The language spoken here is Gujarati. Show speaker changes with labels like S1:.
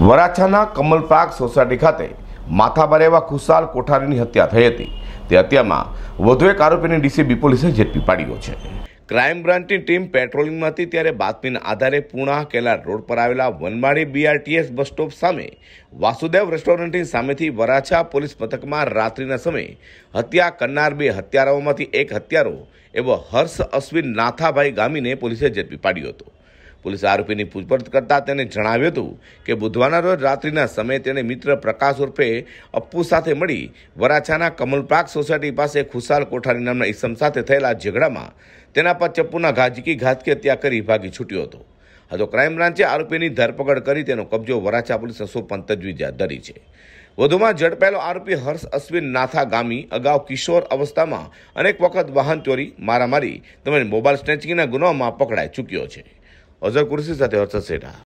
S1: વરાછાના કમલપાક સોસાયટી ખાતે માથાભારે એવા ખુશાલ કોઠારીની હત્યા થઈ હતી તે હત્યામાં વધુ એક આરોપીને ડીસીબી પોલીસે ઝડપી પાડ્યો છે ક્રાઇમ બ્રાન્ચની ટીમ પેટ્રોલિંગમાં હતી ત્યારે બાતમીના આધારે પૂણા કેલા રોડ પર આવેલા વનમાળી બીઆરટીએસ બસ સ્ટોપ સામે વાસુદેવ રેસ્ટોરન્ટની સામેથી વરાછા પોલીસ મથકમાં રાત્રિના સમયે હત્યા કરનાર બે હત્યારાઓમાંથી એક હત્યારો એવો હર્ષ અશ્વિન નાથાભાઈ ગામીને પોલીસે ઝડપી પાડ્યો હતો પોલીસે આરોપીની પૂછપરછ કરતાં તેને જણાવ્યું હતું કે બુધવારના રોજ રાત્રિના સમયે તેને મિત્ર પ્રકાશ ઉર્ફે અપ્પુ સાથે મળી વરાછાના કમલ સોસાયટી પાસે ખુશાલ કોઠારી નામના ઈસમ સાથે થયેલા ઝઘડામાં તેના પર ચપ્પુના ઘાજકી ઘાતકી હત્યા કરી ભાગી છૂટ્યો હતો હતો ક્રાઇમ બ્રાન્ચે આરોપીની ધરપકડ કરી તેનો કબજો વરાછા પોલીસે સોંપવાની તજવીજ હાથ ધરી છે વધુમાં ઝડપાયેલો આરોપી હર્ષ અશ્વિન નાથા ગામી અગાઉ કિશોર અવસ્થામાં અનેક વખત વાહન ચોરી મારામારી તેમજ મોબાઈલ સ્નેચિંગના ગુનામાં પકડાઈ ચૂક્યો છે Oz of a that they